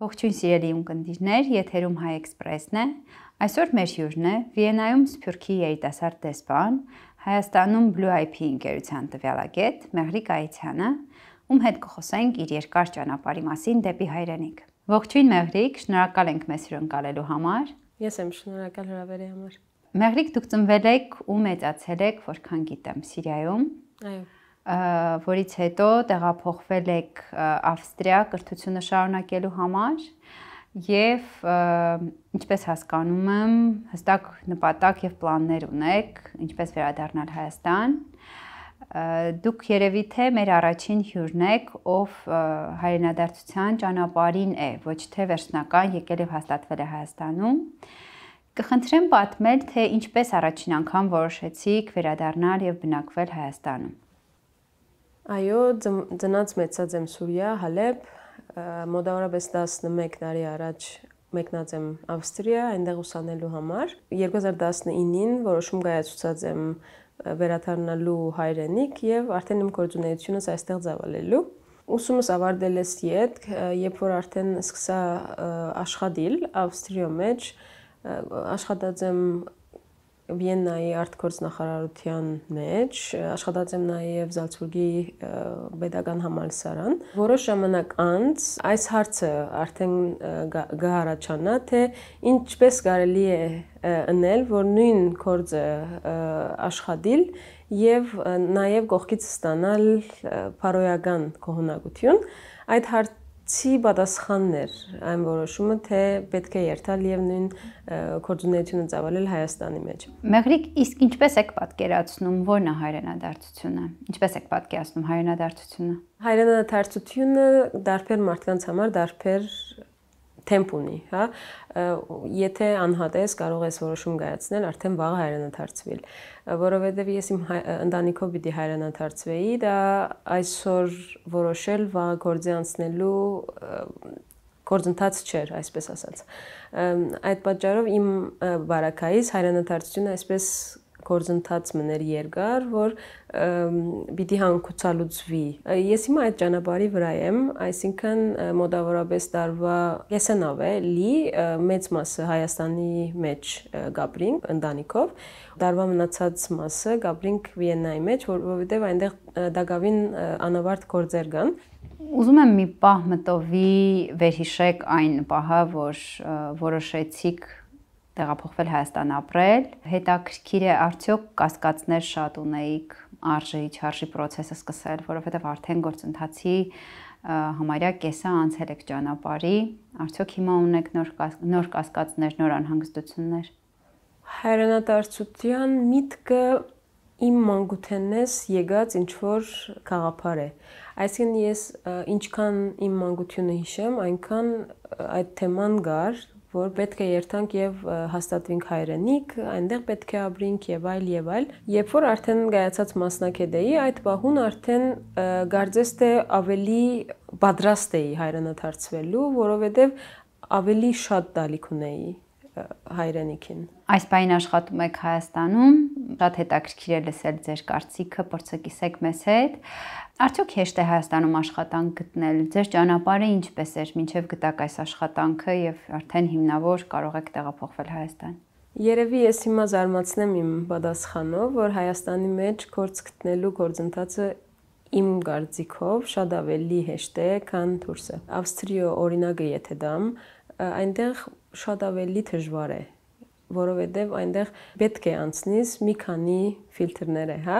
Ողջույն սիրելի ունկնդիրներ, եթերում Հայ էքսպրեսն է։ Այսօր մեր հյուրն է Վիենայում Սփյուռքի երիտասարդ դեսպան, Հայաստանում Blue IP ընկերության տվյալագետ Մեղրիկ Այցյանը, ում հետ կխոսենք իր երկար ճանապարհի մասին դեպի հայրենիք։ Ողջույն Մեղրիկ, շնորհակալ ենք մեզ հյուրընկալելու համար։ Ես եմ շնորհակալ հրավերի համար։ Մեղրիկ, դուք ծնվել եք ու մեծացել եք, որքան գիտեմ, Սիրիայում։ Այո որից հետո տեղափոխվել եք Ավստրիա կրթությունը շարունակելու համար եւ ինչպես հասկանում եմ, հստակ նպատակ եւ պլաններ ունեք, ինչպես վերադառնալ Հայաստան։ Ա, դուք երևի թե մեր առաջին հյուրն եք, ով հայրենադարձության ճանապարհին է, ոչ թե վերջնական եկել եւ հաստատվել է Հայաստանում։ Կխնդրեմ պատմել, թե ինչպես առաջին անգամ որոշեցիք վերադառնալ եւ բնակվել Հայաստանում։ Այո, ծնած մեծած եմ Սուրիա, Հալեբ, մոտավորապես 11 տարի առաջ մեկնած եմ Ավստրիա, այնտեղ ուսանելու համար։ 2019-ին որոշում կայացուցած եմ վերաթարնալու հայրենիք եւ արդեն իմ գործունեությունս այստեղ ծավալելու։ Ուսումս ավարտել ես իդ, երբ որ արդեն սկսա աշխատել Ավստրիո մեջ, աշխատած եմ Վիեննայի արտգործնախարարության մեջ աշխատած եմ նաև Զալցբուրգի pedagogan համալսարան։ Որոշ ժամանակ անց այս հարցը արդեն գահարաչանա, թե ինչպես կարելի է ընել, որ նույն կորձը աշխատիլ եւ նաև կողքից ստանալ փարոյական կողմնակություն։ Այդ հարց չի պատասխաններ այն որոշումը, թե պետք է երթալ եւ նույն կորձունեությունը ծավալել Հայաստանի մեջ։ Մեղրիկ, իսկ ինչպես եք պատկերացնում, ո՞րն է հայրենադարձությունը։ Ինչպես եք պատկերացնում հայրենադարձությունը։ Հայրենադարձությունը դարբեր մարդկանց համար, դարբեր տեմպ ունի, հա։ Եթե անհատես կարող ես որոշում կայացնել, արդեն վաղ հայրանաթարցվել, որովհետև ես իմ ընտանիքով պիտի հայրանաթարցվեի, դա այսօր որոշել վաղ գործի անցնելու գործընթաց չէր, այսպես ասած։ Այդ պատճառով իմ բարակայից հայրանաթարցությունը այսպես գործընթաց մներ երկար, որ պիտի հանգուցալուծվի։ Ես հիմա այդ ճանապարհի վրա եմ, այսինքն մոտավորապես տարվա կեսանավ է լի մեծ մասը Հայաստանի մեջ գաբրինգ ընտանիքով, տարվա մնացած մասը գաբրինգ Վիեննայի մեջ, որովհետև այնտեղ դակավին անավարտ գործեր կան։ Ուզում եմ մի պահ մտովի վերհիշեք այն պահը, որ որոշեցիք որ տեղափոխվել Հայաստան ապրել։ Հետաքրքիր է արդյոք կասկածներ շատ ունեիք արժեի չարժի process-ը սկսել, որովհետև արդեն գործընթացի համարյա կեսը անցել եք ճանապարհի, արդյոք հիմա ունեք նոր կաս, նոր կասկածներ, նոր անհանգստություններ։ Հայրենադարձության միտքը իմ մանկութենս եկած ինչ որ գաղափար է։ Այսինքն ես ինչքան իմ մանկությունը հիշեմ, այնքան այդ թեման գար, որ պետք է երթանք եւ հաստատվենք հայրենիք, այնտեղ պետք է ապրենք եւ այլ եւ այլ։ Երբ որ արդեն գայացած մասնակետեի, այդ պահուն արդեն գարձես թե ավելի պատրաստ էի հայրենաթարցվելու, որովհետեւ ավելի շատ տալիք ունեի հայրենիքին։ Այս պայն աշխատում եք Հայաստանում, շատ հետաքրքիր է լսել ձեր կարծիքը, բրցակիսեք մեզ հետ։ Արդյոք հեշտ է Հայաստանում աշխատանք գտնել։ Ձեր ճանապարհը ինչպես էր, ինչև գտաք այս աշխատանքը եւ արդեն հիմնավոր կարող եք տեղափոխվել Հայաստան։ Երևի ես հիմա զարմացնեմ իմ պատասխանով, որ Հայաստանի մեջ գործ գտնելու գործընթացը իմ կարծիքով շատ ավելի հեշտ է, քան դուրսը։ Ավստրիա օրինակը եթե դամ, այնտեղ շատ ավելի դժվար է որովհետև այնտեղ պետք է անցնես մի քանի ֆիլտրներ է, հա,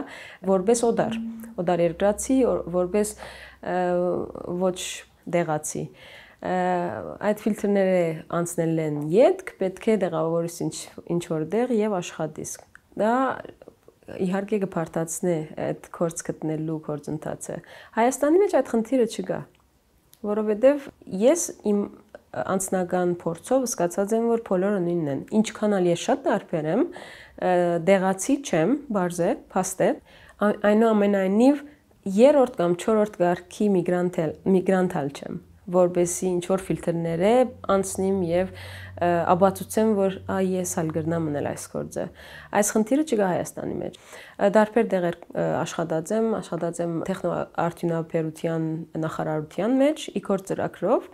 որպես օդար, օդար երկրացի, որպես ոչ դեղացի այդ ֆիլտրները անցնել են յետք, պետք է դեղավորես ինչ ինչ որտեղ եւ աշխատես։ Դա իհարկե կփարտացնի այդ կորց գտնելու կորցընթացը։ Հայաստանի մեջ այդ խնդիրը չկա, որովհետեւ ես իմ անձնական փորձով հասկացած եմ, որ բոլորը նույնն են։ Ինչքան ալ ես շատ տարբեր եմ, դեղացի չեմ, բարձ է, փաստ է, այնուամենայնիվ երրորդ կամ չորրորդ գարկի միգրանտ էլ, միգրանտալ չեմ որբեսի ինչ որ ֆիլտրներ է անցնիմ եւ աբացուցեմ որ ա ես ալ գրնա մնել այս գործը այս խնդիրը չկա Հայաստանի մեջ դարբեր դեղեր աշխատած եմ աշխատած եմ տեխնո արդյունաբերության նախարարության մեջ իգոր ծրագրով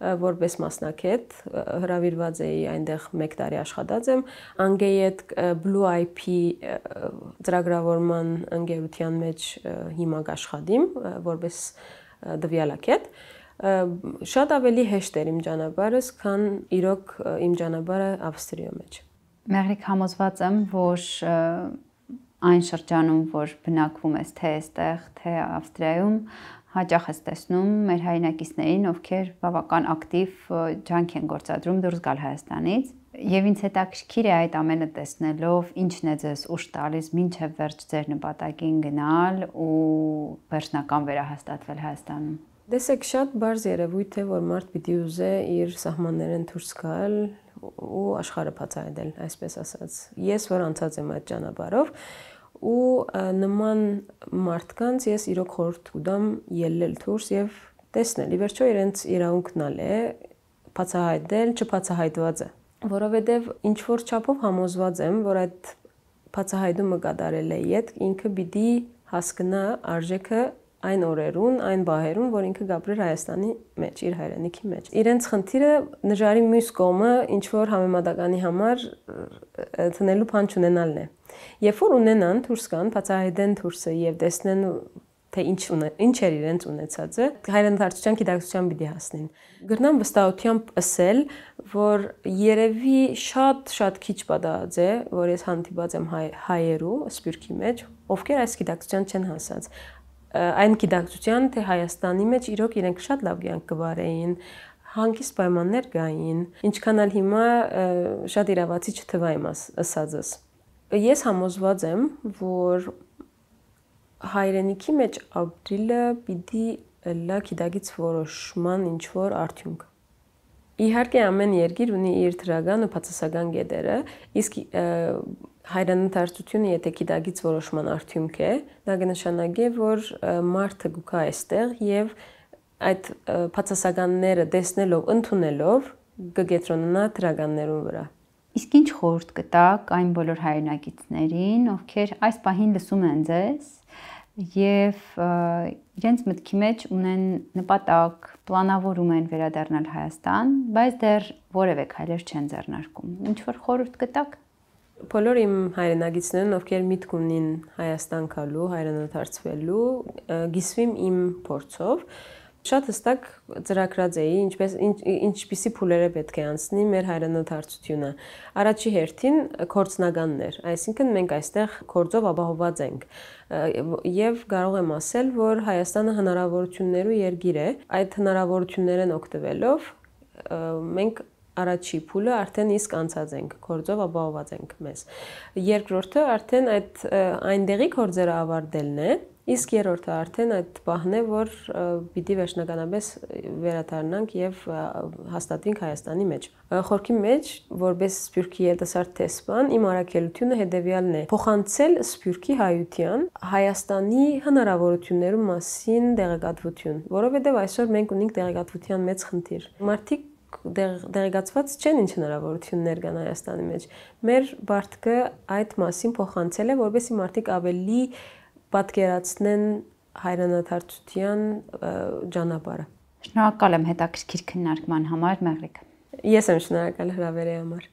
որպես մասնակետ հրավիրված էի այնտեղ 1 տարի աշխատած եմ անգեյետ Blue IP ծրագրավորման ընկերության մեջ հիմա աշխատիմ որպես դվյալակետ շատ ավելի հեշտ էր իմ ճանապարհս, քան իրոք իմ ճանապարհը Ավստրիա մեջ։ Մեղրիկ համոզված եմ, որ այն շրջանում, որ բնակվում ես թե այստեղ, թե Ավստրիայում, հաճախ ես տեսնում մեր հայրենակիցներին, ովքեր բավական ակտիվ ջանք են գործադրում դուրս գալ Հայաստանից, եւ ինձ հետաքրքիր է այդ ամենը տեսնելով, ինչն է ձեզ ուշ տալիս մինչև վերջ ձեր նպատակին գնալ ու վերջնական վերահաստատվել Հայաստանում։ Դեսեք շատ բարձ երևույթ է, որ մարդ պիտի ուզե իր սահմաններն դուրս գալ, ու աշխարհը բացահայտել, այսպես ասած։ Ես որ անցած եմ այդ ճանապարհով, ու նման մարդկանց ես իրոք խորհուրդ ուտամ ելնել դուրս եւ տեսնել։ Ի վերջո իրենց իրավունքնալ է բացահայտել չբացահայտվածը, որովհետեւ ինչ որ չափով համոզված եմ, որ այդ բացահայտումը կատարել է իդ ինքը պիտի հասկնա արժեքը այն օրերուն, այն բահերուն, որ ինքը գաբրեր Հայաստանի մեջ, իր հայրենիքի մեջ։ Իրենց խնդիրը նժարի մյուս կողմը ինչ որ համեմատականի համար ցնելու փան չունենալն է։ Երբ որ ունենան դուրս կան, բացահայտեն դուրսը եւ տեսնեն թե ինչ ունեն, ինչ էր իրենց ունեցածը, հայրենիքարտության գիտակցության պիտի հասնեն։ Գրնան վստահությամբ ասել, որ երևի շատ-շատ քիչ պատահած է, որ ես հանդիպած եմ հայ հայերու սպյուրքի մեջ, ովքեր այս գիտակցության չեն հասած այն գիտակցության, թե Հայաստանի մեջ իրոք իրենք շատ լավ կյանք կվարեին, հանգիստ պայմաններ գային, ինչքան էլ հիմա շատ իրավացի չթվա իմ ասածս։ Ես համոզված եմ, որ հայրենիքի մեջ ապրելը պիտի լա գիտակից որոշման ինչ որ արդյունք Իհարկե ամեն երկիր ունի իր դրական ու բացասական գետերը, իսկ հայրենադարձությունը, եթե գիտագից որոշման արդյունք է, դա կնշանակի, որ մարդը գուկա այստեղ եւ այդ բացասականները տեսնելով, ընդունելով գգետրոննա դրականներուն վրա։ Իսկ ինչ խորտ կտակ այն բոլոր հայրենակիցներին, ովքեր այս պահին լսում են ձեզ եւ իրենց մտքի մեջ ունեն նպատակ, պլանավորում են վերադառնալ Հայաստան, բայց դեռ որևէ քայլեր չեն ձեռնարկում։ Ինչ որ խորտ կտակ բոլոր իմ հայրենագիտներն, ովքեր միտք ունին Հայաստան գալու, հայրենադարձվելու, գիսվիմ իմ փորձով շատ հստակ ծրագրած էի, ինչպես ինչ, ինչպիսի փուլերը պետք է անցնի մեր հայրենադարձությունը։ Առաջի հերթին կորցնականներ, այսինքն մենք այստեղ կորձով ապահովված ենք եւ կարող եմ ասել, որ Հայաստանը հնարավորություններով երկիր է։ Այդ հնարավորություններն օգտվելով մենք առաջի փուլը արդեն իսկ անցած ենք, գործով ապահովված ենք մեզ։ Երկրորդը արդեն այդ այնտեղի գործերը ավարտելն է, իսկ երրորդը արդեն այդ պահն է, որ պիտի վերջնականապես վերադառնանք եւ հաստատենք Հայաստանի մեջ։ Խորքի մեջ, որպես Սփյուռքի երիտասարդ տեսփան, իմ առաքելությունը հետեւյալն է. փոխանցել Սփյուռքի հայության Հայաստանի հնարավորություններու մասին տեղեկատվություն, որովհետեւ այսօր մենք ունենք տեղեկատվության մեծ խնդիր։ Մարդիկ դերեկացված չեն ինչ հնարավորություններ կան Հայաստանի մեջ։ Մեր բարդկը այդ մասին փոխանցել է, որովհետեւ մարդիկ ավելի պատկերացնեն հայրենաթարցության ճանապարհը։ Շնորհակալ եմ հետաքրքիր քննարկման համար, Մեղրիկ։ Ես եմ շնորհակալ հրավերի համար։